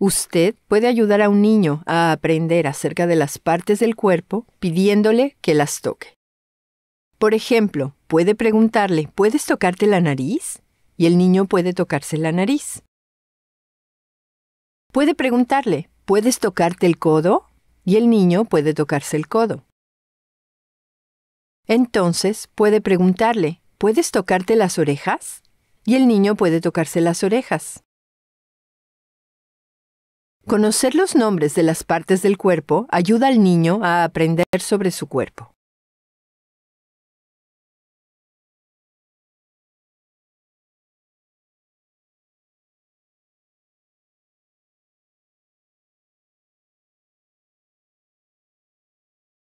Usted puede ayudar a un niño a aprender acerca de las partes del cuerpo pidiéndole que las toque. Por ejemplo, puede preguntarle, ¿puedes tocarte la nariz? Y el niño puede tocarse la nariz. Puede preguntarle, ¿puedes tocarte el codo? Y el niño puede tocarse el codo. Entonces, puede preguntarle, ¿puedes tocarte las orejas? Y el niño puede tocarse las orejas. Conocer los nombres de las partes del cuerpo ayuda al niño a aprender sobre su cuerpo.